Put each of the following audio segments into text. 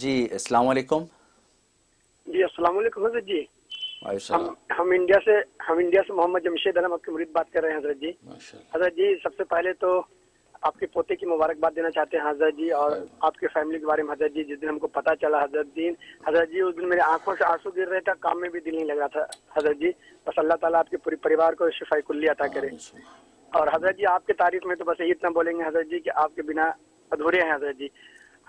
जी अस्सलाम वालेकुम जी अस्सलाम वालेकुम हजरत जी हम हम इंडिया से हम इंडिया से मोहम्मद जमशेद अलम आपके मुरीद बात कर रहे हैं हजरत जी हजरत जी सबसे पहले तो आपके पोते की मुबारकबाद देना चाहते हैं हजरत जी और हाँ। आपके फैमिली के बारे में हजरत जी जिस दिन हमको पता चला हजरत दिन हजरत जी उस दिन मेरे आंखों से आंसू गिर रहे थे काम में भी दिल नहीं लग रहा था हजरत जी बस अल्लाह ताला आपके पूरे परिवार को शिफाई कुल्ली अता करे हाँ, और हजरत जी आपके तारीफ में तो बस यही इतना बोलेंगे हजरत जी की आपके बिना अधूरे हैं हजरत जी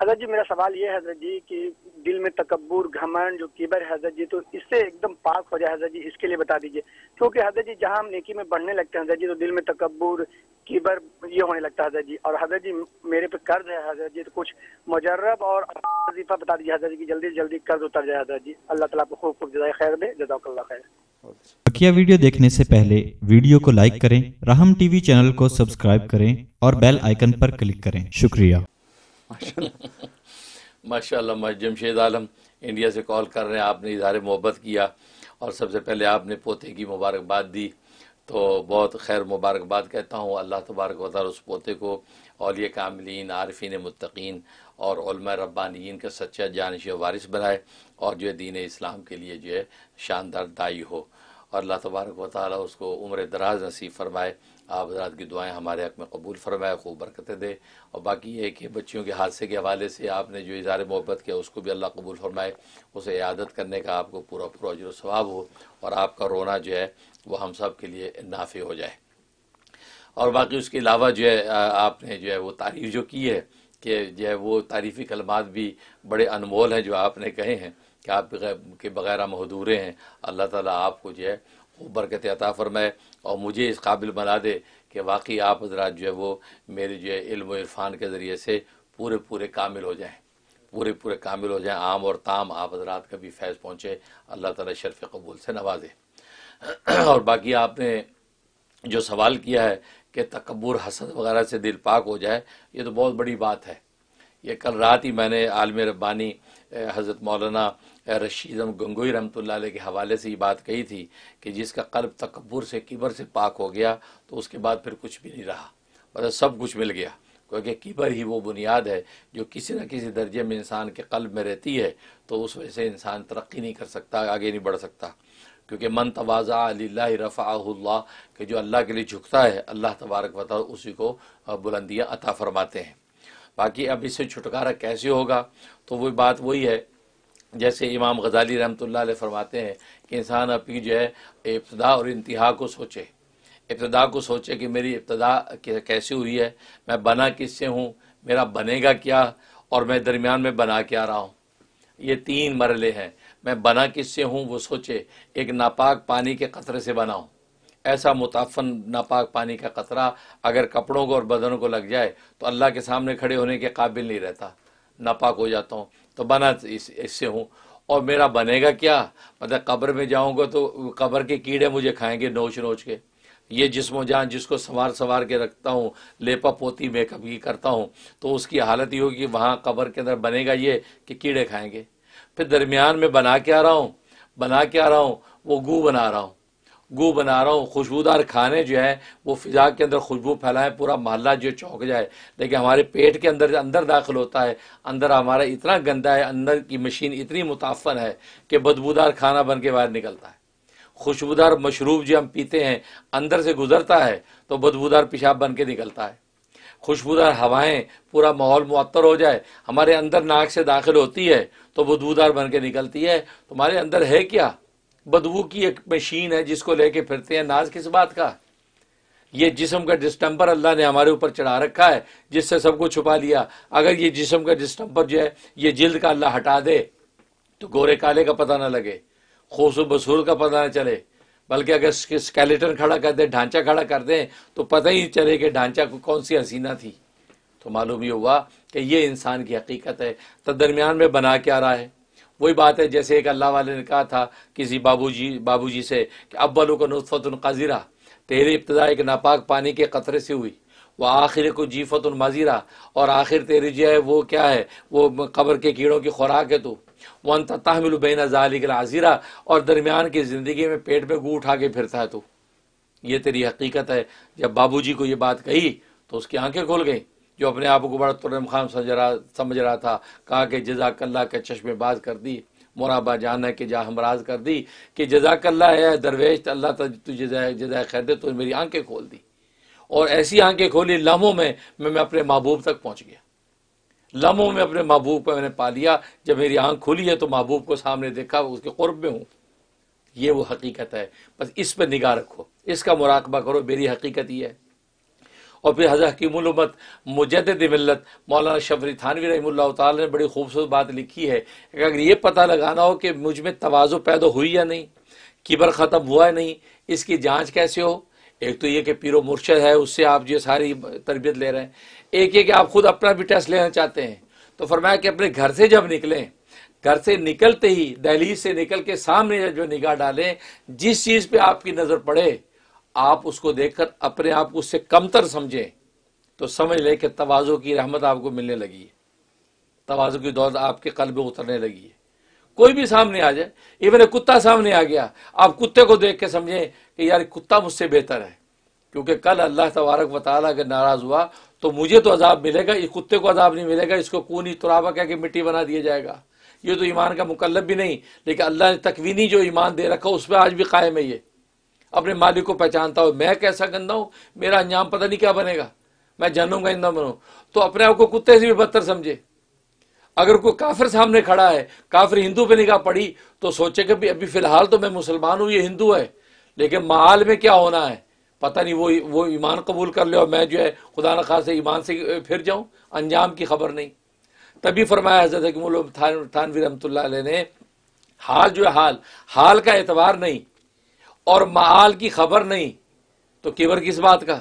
हजरत जी मेरा सवाल ये हैजरत जी कि दिल में तकबूर घमंड जो कीबर है हजरत जी तो इससे एकदम पाक हो जाए हजरत जी इसके लिए बता दीजिए क्योंकि हजरत जी जहाँ हम नेकी में बढ़ने लगते हैं हजरत जी तो दिल में तकबूर कीबर ये होने लगता है हजरत जी और हजरत जी मेरे पे कर्ज है हजरत जी तो कुछ मुजर्रब और वजीफा बता दीजिए हजरत जी की जल्दी से जल्दी कर्ज उतर जाए हजरत जी अल्लाह तला को खूब खूब जजाय खैर दे जजाक खैर बकिया वीडियो देखने से पहले वीडियो को लाइक करें राहम टीवी चैनल को सब्सक्राइब करें और बेल आइकन पर क्लिक करें शुक्रिया माशा माशा जमशेद आलम इंडिया से कॉल कर रहे हैं आपने इजहार मोहब्बत किया और सबसे पहले आपने पोते की मुबारकबाद दी तो बहुत खैर मुबारकबाद कहता हूँ अल्लाह तबारक वाल उस पोते को और ये कामिलीन आरफिन मतकीन और रब्बानीन का सच्चा जानश वारिस बनाए और जो दीन इस्लाम के लिए जो है शानदार दाई हो और अल्लाह तबारक वाली उसको उम्र दराज नसीब फरमाए आप हजरात की दुआएं हमारे हक में कबूल फरमाए खूब बरकतें दे और बाकी ये है कि बच्चियों के हादसे के हवाले से आपने जो इज़ार मोहब्बत किया उसको भी अल्लाह कबूल फरमाए उसे यादत करने का आपको पूरा पूरा जो स्वाब हो और आपका रोना जो है वह हम सब के लिए नाफे हो जाए और बाकी उसके अलावा जो है आपने जो है वो तारीफ़ जो की है कि जो है वो तारीफ़ी कलमात भी बड़े अनमोल हैं जो आपने कहे हैं कि आप के बगैर हम हदूरे हैं अल्लाह ताला आपको जो है वो बरकत अता फरमाए और मुझे इस काबिल बना दे कि वाकई आप हजरात जो है वो मेरे जो है इल्म इरफान के ज़रिए से पूरे पूरे कामिल हो जाएँ पूरे पूरे कामिल हो जाएँ आम और ताम आप हजरात का भी फैज़ पहुँचे अल्लाह ताला शर्फ़ कबूल से नवाजे और बाकी आपने जो सवाल किया है कि तकबूर हसद वगैरह से दिल पाक हो जाए ये तो बहुत बड़ी बात है ये कल रात ही मैंने आलम रब्बानी हज़रत मौलाना रशीदम गंगोई रमत के हवाले से ये बात कही थी कि जिसका कल्ब तकबर से किबर से पाक हो गया तो उसके बाद फिर कुछ भी नहीं रहा मतलब सब कुछ मिल गया क्योंकि किबर ही वो बुनियाद है जो किसी न किसी दर्जे में इंसान के कल्ब में रहती है तो उस वजह से इंसान तरक्की नहीं कर सकता आगे नहीं बढ़ सकता क्योंकि मन तवाज़ा अली रफ़ा के जो अल्लाह के लिए झुकता है अल्लाह तबारक वत उसी को बुलंदियाँ अता फरमाते हैं बाकी अब इससे छुटकारा कैसे होगा तो वो बात वही है जैसे इमाम गजाली रहमत फरमाते हैं कि इंसान अपनी जो है इब्तदा और इंतहा को सोचे इब्तदा को सोचे कि मेरी इब्तदा कैसी हुई है मैं बना किससे हूँ मेरा बनेगा क्या और मैं दरमियान में बना क्या रहा हूँ ये तीन मरले हैं मैं बना किससे हूँ वो सोचे एक नापाक पानी के कतरे से बनाऊँ ऐसा मुताफन नापाक पानी का कतरा अगर कपड़ों को और बदनों को लग जाए तो अल्लाह के सामने खड़े होने के काबिल नहीं रहता नापाक हो जाता हूँ तो बना इस, इससे हूँ और मेरा बनेगा क्या मतलब कब्र में जाऊँगा तो कब्र के कीड़े मुझे खाएंगे नोच नोच के ये जिसमो जान जिसको संवार संवार के रखता हूँ लेपा पोती मेकअप की करता हूँ तो उसकी हालत ये होगी वहाँ कब्र के अंदर बनेगा ये कि कीड़े खाएंगे फिर दरमियान में बना के आ रहा हूँ बना के आ रहा हूँ वो गू बना रहा हूँ गु बना रहा हूँ खुशबूदार खाने जो है वो फिजा के अंदर खुशबू फैलाएं पूरा मोहल्ला जो चौंक जाए लेकिन हमारे पेट के अंदर अंदर दाखिल होता है अंदर हमारा इतना गंदा है अंदर की मशीन इतनी मुताफ़न है कि बदबूदार खाना बन के बाहर निकलता है खुशबूदार मशरूब जो हम पीते हैं अंदर से गुजरता है तो बदबूदार पेशाब बन के निकलता है खुशबूदार हवाएं पूरा माहौल मुअत्तर हो जाए हमारे अंदर नाक से दाखिल होती है तो बदबूदार बन के निकलती है तुम्हारे अंदर है क्या बदबू की एक मशीन है जिसको लेके फिरते हैं नाज किस बात का ये जिसम का डिस्टम्पर अल्लाह ने हमारे ऊपर चढ़ा रखा है जिससे सबको छुपा लिया अगर ये जिसम का डिस्टम्पर जो है ये जिल्द का अल्लाह हटा दे तो गोरे काले का पता ना लगे खोसो बसूर का पता ना चले बल्कि अगर स्केलेटन खड़ा कर दे ढांचा खड़ा कर दें तो पता ही चले कि ढांचा को कौन सी हसीना थी तो मालूम ये हुआ कि ये इंसान की हकीकत है तो दरमियान में बना क्या रहा है वही बात है जैसे एक अल्लाह वाले ने कहा था किसी बाबूजी बाबूजी से कि अब्बल को नुसफ़त काजीरा तेरी इब्तदा एक नापाक पानी के कतरे से हुई वह आखिर को जीफत माजीरा और आखिर तेरी जो है वो क्या है वो कब्र के कीड़ों की खुराक है तो अंत तहमिल बेन जालिकल आजीरा और दरमियान की ज़िंदगी में पेट में गू उठा के फिरता है तो ये तेरी हकीकत है जब बाबूजी को ये बात कही तो उसकी आंखें खुल गईं जो अपने आप को बड़ा तुरम खान समझ रहा समझ रहा था कहा कि जजाकल्ला के चश्मेबाज कर दी मोराबा जान है कि जा हमराज कर दी कि जजाकल्ला है दरवेश तो अल्लाह तुझे जजा खैर दे तो मेरी आंखें खोल दी और ऐसी आंखें खोली लम्हों में मैं, मैं अपने महबूब तक पहुँच गया लम्हों में अपने महबूब को मैंने पा लिया जब मेरी आंख खुली है तो महबूब को सामने देखा उसके क़ुरब में हूँ ये वो हकीकत है बस इस पर निगाह रखो इसका मुराकबा करो मेरी हकीकत ये है और फिर हजरत हकीमत मुजद मिलत मौलाना शबरी थानवी रही ताल ने बड़ी खूबसूरत बात लिखी है कि अगर ये पता लगाना हो कि मुझ में तोज़ो पैदा हुई या नहीं किबर ख़त्म हुआ या नहीं इसकी जाँच कैसे हो एक तो ये कि पीरो मुर्शद है उससे आप जो सारी तरबियत ले रहे हैं एक ये कि आप खुद अपना भी टेस्ट लेना चाहते हैं तो फरमाया कि अपने घर से जब निकलें घर से निकलते ही दहलीज से निकल के सामने जो निगाह डालें जिस चीज़ पे आपकी नज़र पड़े आप उसको देखकर अपने आप को उससे कमतर समझें तो समझ लें कि तोज़ो की रहमत आपको मिलने लगी है तोज़ो की दौलत आपके कल में उतरने लगी है कोई भी सामने आ जाए इवन कुत्ता सामने आ गया आप कुत्ते को देख के समझें कि यार कुत्ता मुझसे बेहतर है क्योंकि कल अल्लाह तबारक वाली अगर नाराज़ हुआ तो मुझे तो अजाब मिलेगा इस कुत्ते को अजाब नहीं मिलेगा इसको कूनी तुराबा कह के मिट्टी बना दिया जाएगा ये तो ईमान का मुकलब भी नहीं लेकिन अल्लाह ने तकवीनी जो ईमान दे रखा उस पर आज भी कायम है ये अपने मालिक को पहचानता हो मैं कैसा गंदा हूं मेरा अंजाम पता नहीं क्या बनेगा मैं जानूंगा गंदा बनू तो अपने आप को कुत्ते से भी बदतर समझे अगर कोई काफिर सामने खड़ा है काफिर हिंदू पे निगाह पड़ी तो सोचे कि अभी फिलहाल तो मैं मुसलमान हूं ये हिंदू है लेकिन माल में क्या होना है पता नहीं वो वो ईमान कबूल कर ले और मैं जो है खुदा न खास ईमान से फिर जाऊं अंजाम की खबर नहीं तभी फरमाया हजरत हकीमुल थानवी रहमत ने हाल जो है हाल हाल का एतबार नहीं और माल की खबर नहीं तो किबर किस बात का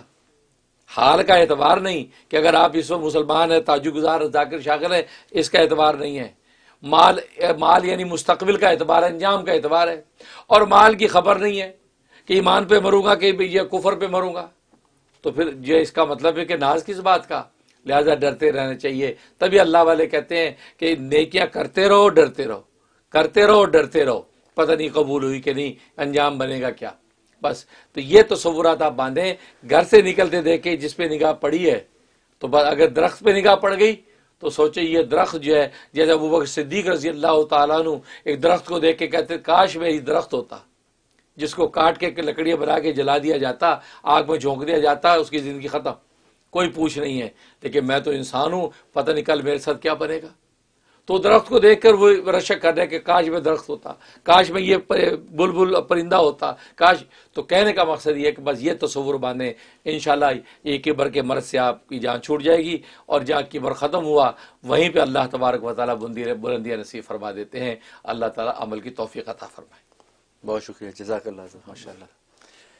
हाल का एतबार नहीं कि अगर आप इस वक्त मुसलमान हैं ताजुगुजार जाकिर शाकर हैं इसका एतबार नहीं है माल माल यानी मुस्तबिल का एतबार है अंजाम का एतबार है और माल की खबर नहीं है कि ईमान पर मरूंगा कि भैया कुफर पर मरूंगा तो फिर यह इसका मतलब है कि नाज किस बात का लिहाजा डरते रहना चाहिए तभी अल्लाह वाले कहते हैं कि नेकियां करते रहो डरते रहो करते रहो डरते रहो पता नहीं कबूल हुई कि नहीं अंजाम बनेगा क्या बस तो ये तस्वुरात आप बांधें घर से निकलते देखे जिस पे निगाह पड़ी है तो बस अगर दरख्त पे निगाह पड़ गई तो सोचे ये दरख्त जो है जैसे अबू बकर सिद्दीक रजी अल्लाह तु एक दरख्त को देख के कहते काश में ही दरख्त होता जिसको काट के लकड़ियां बना के जला दिया जाता आग में झोंक दिया जाता उसकी ज़िंदगी ख़त्म कोई पूछ नहीं है लेकिन मैं तो इंसान हूँ पता नहीं कल मेरे साथ क्या बनेगा तो दरख्त को देख कर वो रशक कर रहे हैं कि काश में दरख्त होता काश में ये बुलबुल बुल परिंदा होता काश तो कहने का मकसद ये कि बस ये तस्वुर बाने इन एक बर के मरद से आपकी जान छूट जाएगी और जहाँ की मर ख़त्म हुआ वहीं पर अल्लाह तबारक वाली बुंदी बुलंदिया नसीब फरमा देते हैं अल्लाह ताली अमल की तोफ़ी अता फरमाए बहुत शुक्रिया जजाक माशा